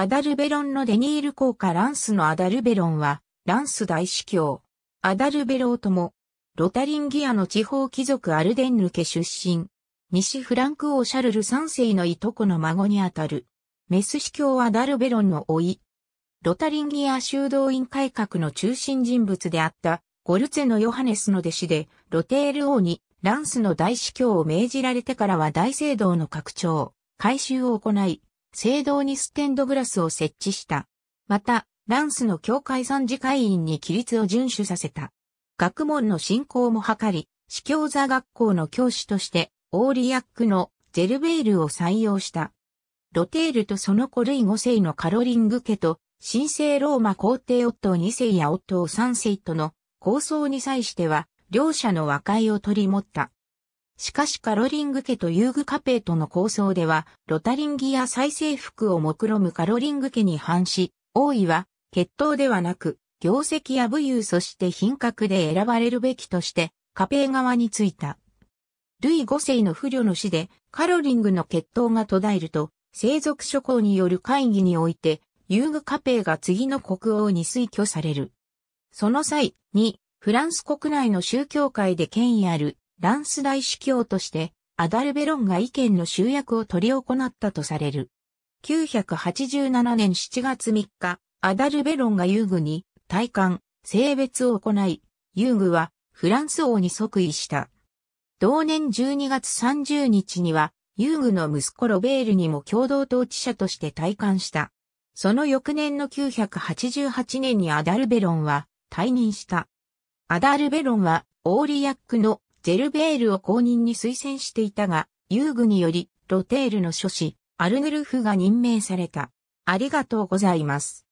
アダルベロンのデニール効果ランスのアダルベロンは、ランス大司教。アダルベローとも、ロタリンギアの地方貴族アルデンヌ家出身。西フランク王シャルル3世のいとこの孫にあたる。メス司教アダルベロンの老い。ロタリンギア修道院改革の中心人物であった、ゴルツェのヨハネスの弟子で、ロテール王に、ランスの大司教を命じられてからは大聖堂の拡張、改修を行い、聖堂にステンドグラスを設置した。また、ランスの教会参事会員に規律を遵守させた。学問の振興も図り、司教座学校の教師として、オーリアックのゼルベールを採用した。ロテールとその子類五5世のカロリング家と、神聖ローマ皇帝夫2世や夫3世との構想に際しては、両者の和解を取り持った。しかしカロリング家とユーグカペーとの構想では、ロタリンギや再生服を目論むカロリング家に反し、王位は、血統ではなく、業績や武勇そして品格で選ばれるべきとして、カペー側についた。ルイ5世の不慮の死で、カロリングの血統が途絶えると、生族諸侯による会議において、ユーグカペーが次の国王に推挙される。その際に、フランス国内の宗教界で権威あるランス大司教として、アダルベロンが意見の集約を取り行ったとされる。987年7月3日、アダルベロンが遊具に、体感、性別を行い、遊具は、フランス王に即位した。同年12月30日には、遊具の息子ロベールにも共同統治者として退官した。その翌年の988年にアダルベロンは退任した。アダルベロンはオーリアックのジェルベールを公認に推薦していたが、遊具により、ロテールの諸子、アルヌルフが任命された。ありがとうございます。